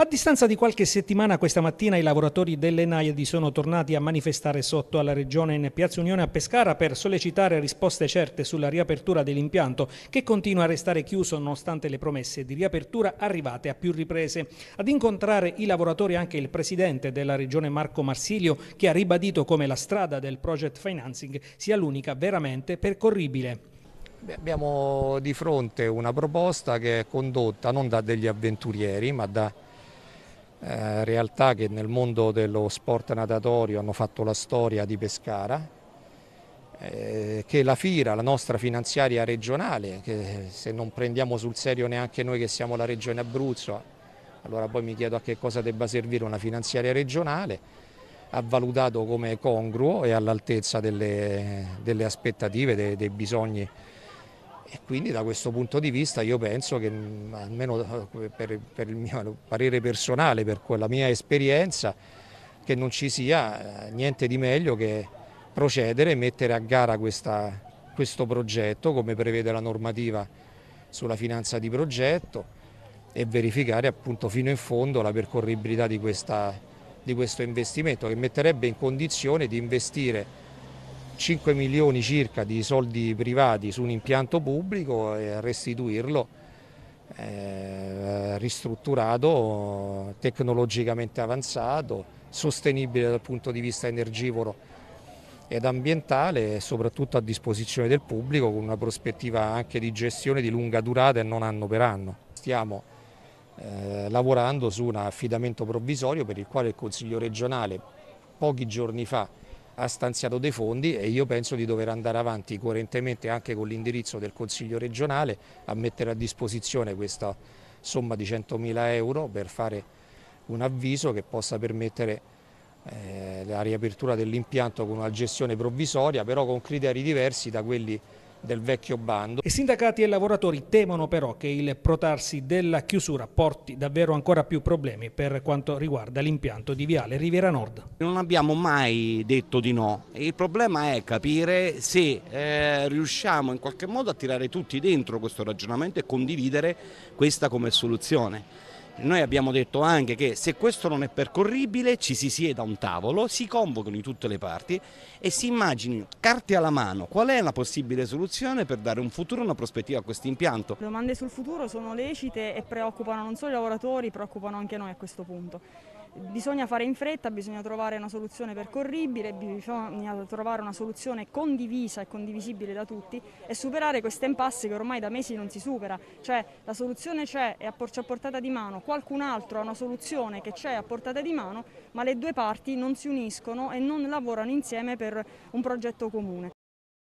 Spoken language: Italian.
A distanza di qualche settimana questa mattina i lavoratori delle dell'Enaiadi sono tornati a manifestare sotto alla regione in Piazza Unione a Pescara per sollecitare risposte certe sulla riapertura dell'impianto che continua a restare chiuso nonostante le promesse di riapertura arrivate a più riprese. Ad incontrare i lavoratori anche il presidente della regione Marco Marsilio che ha ribadito come la strada del project financing sia l'unica veramente percorribile. abbiamo di fronte una proposta che è condotta non da degli avventurieri ma da eh, realtà che nel mondo dello sport natatorio hanno fatto la storia di Pescara, eh, che la FIRA, la nostra finanziaria regionale, che se non prendiamo sul serio neanche noi che siamo la regione Abruzzo, allora poi mi chiedo a che cosa debba servire una finanziaria regionale, ha valutato come congruo e all'altezza delle, delle aspettative, dei, dei bisogni e quindi da questo punto di vista io penso che mm, almeno eh, per, per il mio parere personale, per quella mia esperienza, che non ci sia eh, niente di meglio che procedere e mettere a gara questa, questo progetto come prevede la normativa sulla finanza di progetto e verificare appunto fino in fondo la percorribilità di, questa, di questo investimento che metterebbe in condizione di investire 5 milioni circa di soldi privati su un impianto pubblico e restituirlo eh, ristrutturato, tecnologicamente avanzato, sostenibile dal punto di vista energivoro ed ambientale e soprattutto a disposizione del pubblico con una prospettiva anche di gestione di lunga durata e non anno per anno. Stiamo eh, lavorando su un affidamento provvisorio per il quale il Consiglio regionale pochi giorni fa ha stanziato dei fondi e io penso di dover andare avanti coerentemente anche con l'indirizzo del Consiglio regionale a mettere a disposizione questa somma di 100.000 euro per fare un avviso che possa permettere eh, la riapertura dell'impianto con una gestione provvisoria, però con criteri diversi da quelli del vecchio bando. E sindacati e lavoratori temono però che il protarsi della chiusura porti davvero ancora più problemi per quanto riguarda l'impianto di Viale Riviera Nord. Non abbiamo mai detto di no, il problema è capire se eh, riusciamo in qualche modo a tirare tutti dentro questo ragionamento e condividere questa come soluzione. Noi abbiamo detto anche che se questo non è percorribile ci si sieda a un tavolo, si convocano in tutte le parti e si immagini carte alla mano qual è la possibile soluzione per dare un futuro, una prospettiva a questo impianto. Le domande sul futuro sono lecite e preoccupano non solo i lavoratori, preoccupano anche noi a questo punto. Bisogna fare in fretta, bisogna trovare una soluzione percorribile, bisogna trovare una soluzione condivisa e condivisibile da tutti e superare questa impasse che ormai da mesi non si supera, cioè la soluzione c'è e c'è a portata di mano, qualcun altro ha una soluzione che c'è a portata di mano, ma le due parti non si uniscono e non lavorano insieme per un progetto comune.